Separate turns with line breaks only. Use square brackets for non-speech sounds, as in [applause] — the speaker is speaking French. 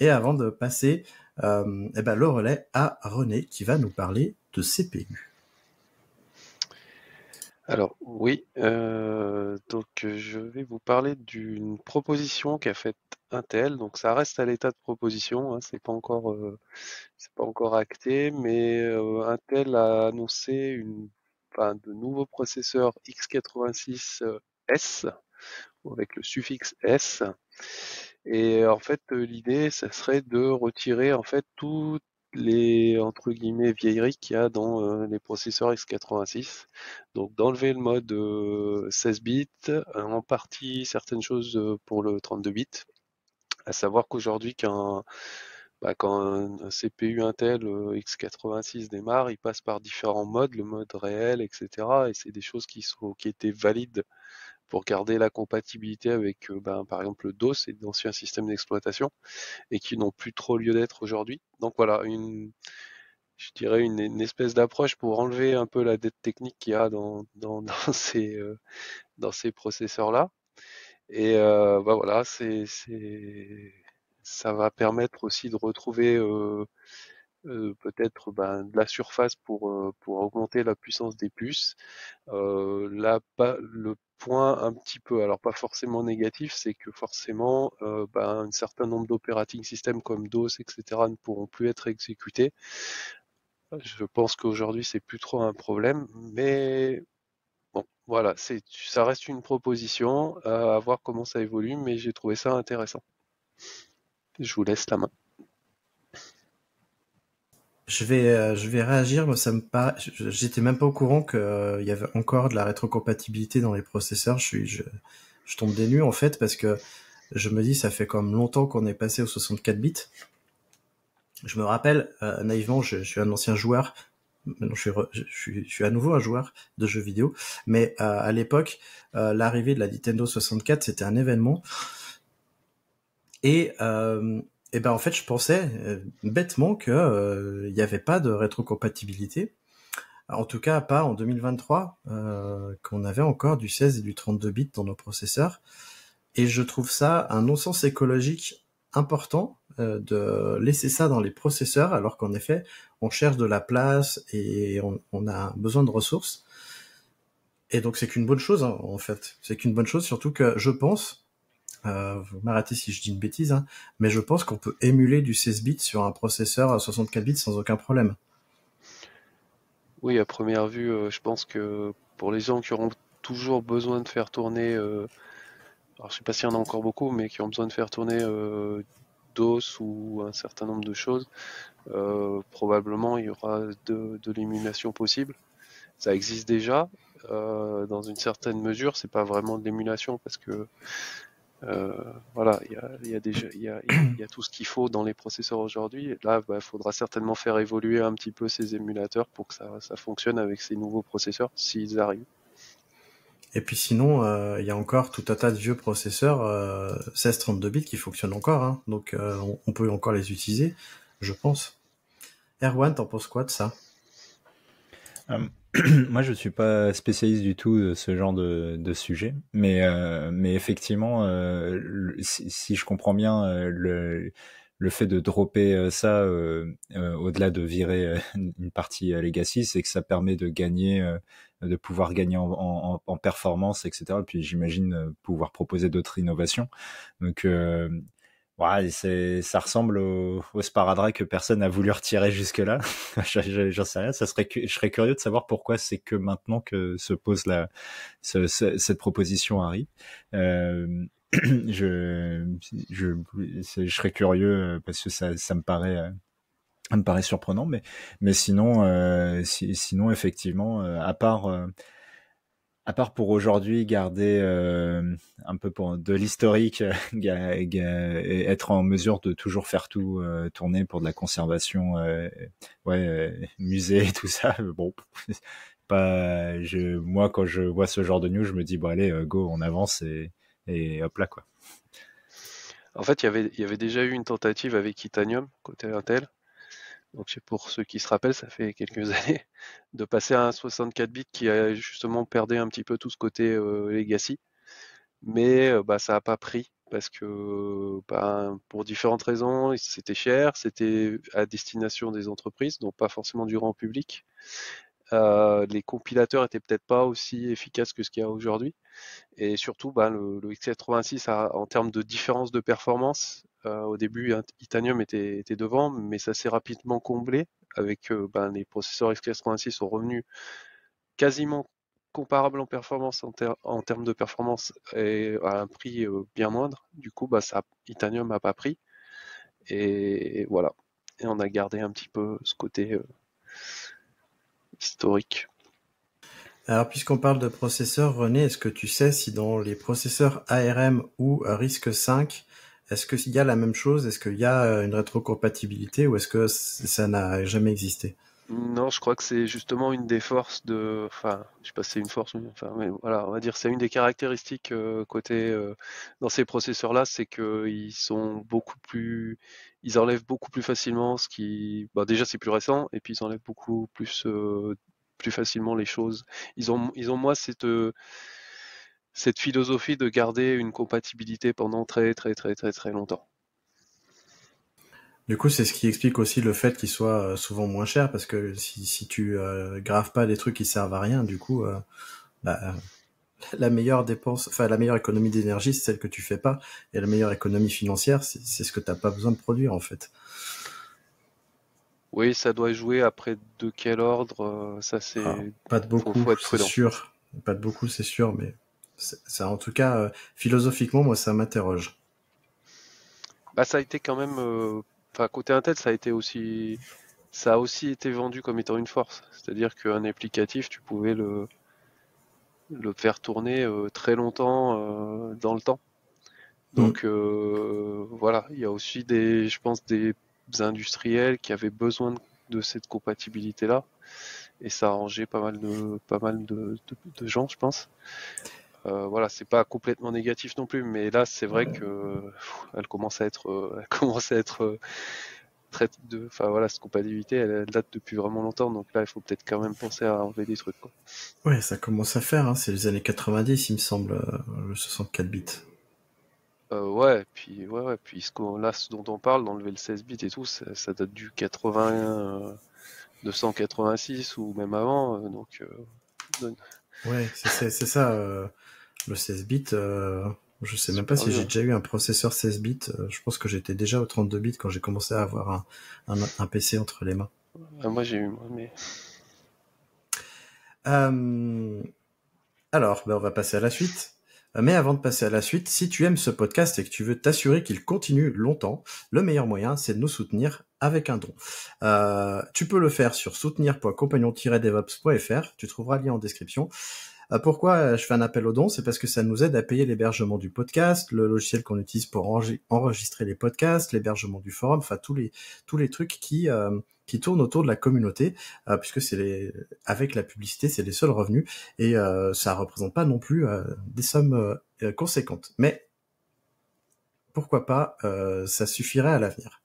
Et avant de passer euh, eh ben, le relais à René qui va nous parler de CPU.
Alors oui, euh, donc euh, je vais vous parler d'une proposition qu'a faite Intel. Donc ça reste à l'état de proposition, hein, c'est pas encore pas encore acté, mais Intel a annoncé une, enfin, de nouveaux processeurs x86s avec le suffixe S et en fait, euh, l'idée, ça serait de retirer en fait toutes les entre guillemets vieilleries qu'il y a dans euh, les processeurs x86. Donc d'enlever le mode 16 euh, bits, en partie certaines choses pour le 32 bits. À savoir qu'aujourd'hui, qu'un bah, quand un, CPU Intel x86 démarre, il passe par différents modes, le mode réel, etc. Et c'est des choses qui, sont, qui étaient valides pour garder la compatibilité avec, euh, ben, par exemple, DOS et d'anciens systèmes d'exploitation et qui n'ont plus trop lieu d'être aujourd'hui. Donc voilà, une, je dirais une, espèce d'approche pour enlever un peu la dette technique qu'il y a dans, dans, [laughs] dans ces, euh, ces processeurs-là. Et euh, ben voilà, c'est, ça va permettre aussi de retrouver peut-être ben, de la surface pour, pour augmenter la puissance des puces. Euh, la, le point un petit peu, alors pas forcément négatif, c'est que forcément euh, bah, un certain nombre d'operating systems comme DOS, etc. ne pourront plus être exécutés. Je pense qu'aujourd'hui c'est plus trop un problème, mais bon, voilà, c'est ça reste une proposition euh, à voir comment ça évolue, mais j'ai trouvé ça intéressant. Je vous
laisse la main. Je vais, euh, je vais réagir. Moi, ça me paraît. J'étais même pas au courant qu'il euh, y avait encore de la rétrocompatibilité dans les processeurs. Je suis, je, je tombe des nues en fait parce que je me dis ça fait quand même longtemps qu'on est passé aux 64 bits. Je me rappelle euh, naïvement, je, suis un ancien joueur. Maintenant, je suis, je, suis, à nouveau un joueur de jeux vidéo. Mais euh, à l'époque, euh, l'arrivée de la Nintendo 64, c'était un événement. Et et eh ben en fait, je pensais euh, bêtement que il euh, y n'y avait pas de rétrocompatibilité. En tout cas, pas en 2023, euh, qu'on avait encore du 16 et du 32 bits dans nos processeurs. Et je trouve ça un non-sens écologique important euh, de laisser ça dans les processeurs, alors qu'en effet, on cherche de la place et on, on a besoin de ressources. Et donc, c'est qu'une bonne chose, hein, en fait. C'est qu'une bonne chose, surtout que je pense, euh, vous m'arrêtez si je dis une bêtise, hein, mais je pense qu'on peut émuler du 16 bits sur un processeur à 64 bits sans aucun problème.
Oui, à première vue, euh, je pense que pour les gens qui auront toujours besoin de faire tourner, euh, alors je ne sais pas s'il y en a encore beaucoup, mais qui ont besoin de faire tourner DOS ou un certain nombre de choses, probablement il y aura de, de l'émulation possible. Ça existe déjà. dans une certaine mesure, c'est pas vraiment de l'émulation parce que voilà, il y a, tout ce qu'il faut dans les processeurs aujourd'hui. Là, il bah, faudra certainement faire évoluer un petit peu ces émulateurs pour que ça, fonctionne avec ces nouveaux processeurs, s'ils arrivent.
Et puis sinon, euh, il y a encore tout un tas de vieux processeurs euh, 16-32 bits qui fonctionnent encore, hein. donc euh, on, peut encore les utiliser, je pense. Erwan, t'en penses quoi de ça
euh, [clears throat] moi, je suis pas spécialiste du tout de ce genre de, de sujet, mais euh, mais effectivement, euh, si, je comprends bien, euh, le le fait de dropper euh, ça au-delà de virer [laughs] une partie legacy, c'est que ça permet de gagner, de pouvoir gagner en, en, en performance, etc. Et puis j'imagine pouvoir proposer d'autres innovations. Donc Ouais, c'est, ça ressemble au, au sparadrap que personne n'a voulu retirer jusque-là. [laughs] J'en sais rien. Ça serait, je serais curieux de savoir pourquoi c'est que maintenant que se pose la, ce, cette proposition arrive. Euh, [clears throat] je, je, je serais curieux euh, parce que ça, ça me paraît, euh, me paraît surprenant. Mais, mais sinon, euh, sinon effectivement, euh, à part, à part pour aujourd'hui garder euh, un peu de l'historique, [laughs] et être en mesure de toujours faire tout euh, tourner pour de la conservation, euh, ouais, musée, tout ça. Bon, [laughs] moi quand je vois ce genre de news, je me dis bon allez, go, on avance et, hop là quoi.
En fait, y il y avait déjà eu une tentative avec titanium côté Intel donc pour ceux qui se rappellent, ça fait quelques [laughs] années de passer à un 64 bits qui a justement perdu un petit peu tout ce côté euh, legacy, mais euh, bah, ça n'a pas pris parce que bah, pour différentes raisons, c'était cher, c'était à destination des entreprises, donc pas forcément du grand public. Euh, les compilateurs étaient peut-être pas aussi efficaces que ce qu'il y a aujourd'hui. Et surtout, bah, le, le, X86, en termes de différence de performance, bah, au début, Itanium était, devant, mais ça s'est rapidement comblé avec euh, bah, les processeurs x86 sont revenus quasiment comparables en performance, en, termes de performance, et à un prix euh, bien moindre. Du coup, bah, Itanium n'a pas pris. Et, voilà. Et on a gardé un petit peu ce côté euh, historique.
Alors, puisqu'on parle de processeurs, René, est-ce que tu sais si dans les processeurs ARM ou RISC-V, est-ce qu'il y a la même chose Est-ce qu'il y a euh, une rétrocompatibilité ou est-ce que ça n'a jamais existé
non, je crois que c'est justement une des forces de. Enfin, je sais pas si c'est une force, mais, enfin, voilà, on va dire c'est une des caractéristiques euh, côté euh, dans ces processeurs-là, c'est qu'ils sont beaucoup plus. Ils enlèvent beaucoup plus facilement ce qui. déjà, c'est plus récent, et puis ils enlèvent beaucoup plus, plus facilement les choses. Ils ont, ils ont moins cette cette philosophie de garder une compatibilité pendant très très très très très longtemps.
Du coup, c'est ce qui explique aussi le fait qu'il soit euh, souvent moins cher, parce que si, tu euh, graves pas des trucs qui servent à rien, du coup, euh, bah, [laughs] la meilleure dépense, enfin la meilleure économie d'énergie, c'est celle que tu fais pas, et la meilleure économie financière, c'est ce que tu n'as pas besoin de produire
en fait. Oui, ça doit jouer après de quel ordre, ça c'est. Ah, pas de beaucoup, c'est sûr.
Pas de beaucoup, c'est sûr, mais ça, en tout cas, euh, philosophiquement, moi, ça m'interroge.
Bah, ça a été quand même, euh, enfin, côté Intel, ça a été aussi, ça a aussi été vendu comme étant une force. C'est-à-dire qu'un applicatif, tu pouvais le, le faire tourner euh, très longtemps dans le temps. Donc mm. voilà, il y a aussi des, je pense, des industriels qui avaient besoin de, cette compatibilité-là et ça a arrangé pas mal de pas mal de gens, je pense. Euh, voilà, c'est pas complètement négatif non plus, mais là, c'est vrai que elle commence à être, euh, [laughs] elle commence à être euh, très de, enfin voilà, cette compatibilité, elle, elle, date depuis vraiment longtemps, donc là, il faut peut-être quand même penser à enlever des trucs. Quoi.
Ouais, ça commence à faire. Hein, c'est les années 90, il me semble,
le 64 bits. Euh, ouais, puis ouais, puis ce là, ce dont on parle, d'enlever le 16 bits et tout, ça, date du 80 286 ou même avant, donc.
ouais, c'est
ça. Le 16 bits, euh,
je sais même pas si j'ai déjà eu un processeur 16 bits. Euh, je pense que j'étais déjà au 32 bits quand j'ai commencé à avoir un, PC entre les mains.
moi j'ai eu, mais.
Euh, alors, ben, on va passer à la suite. Mais avant de passer à la suite, si tu aimes ce podcast et que tu veux t'assurer qu'il continue longtemps, le meilleur moyen, c'est de nous soutenir avec un don. tu peux le faire sur soutenir.compagnon-devops.fr, tu trouveras le lien en description. Ah, pourquoi euh, je fais un appel aux dons C'est parce que ça nous aide à payer l'hébergement du podcast, le logiciel qu'on utilise pour enregistrer les podcasts, l'hébergement du forum, enfin tous les tous les trucs qui euh, qui tournent autour de la communauté, euh, puisque c'est les avec la publicité c'est les seuls revenus et euh, ça représente pas non plus des sommes conséquentes. Mais pourquoi pas, ça suffirait à l'avenir.